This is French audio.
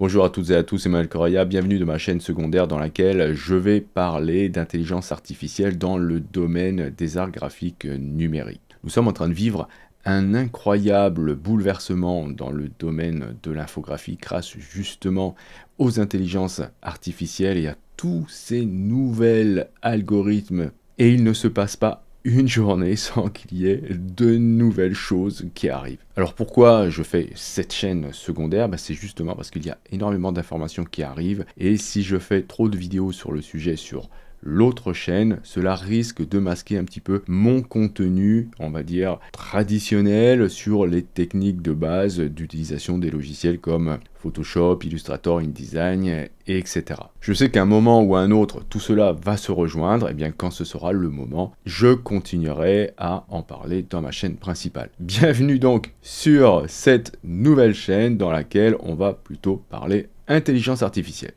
Bonjour à toutes et à tous, c'est Manuel Correa, bienvenue de ma chaîne secondaire dans laquelle je vais parler d'intelligence artificielle dans le domaine des arts graphiques numériques. Nous sommes en train de vivre un incroyable bouleversement dans le domaine de l'infographie grâce justement aux intelligences artificielles et à tous ces nouveaux algorithmes. Et il ne se passe pas une journée sans qu'il y ait de nouvelles choses qui arrivent. Alors pourquoi je fais cette chaîne secondaire bah, C'est justement parce qu'il y a énormément d'informations qui arrivent et si je fais trop de vidéos sur le sujet sur l'autre chaîne, cela risque de masquer un petit peu mon contenu, on va dire, traditionnel sur les techniques de base d'utilisation des logiciels comme Photoshop, Illustrator, InDesign, etc. Je sais qu'à un moment ou à un autre, tout cela va se rejoindre, et eh bien quand ce sera le moment, je continuerai à en parler dans ma chaîne principale. Bienvenue donc sur cette nouvelle chaîne dans laquelle on va plutôt parler intelligence artificielle.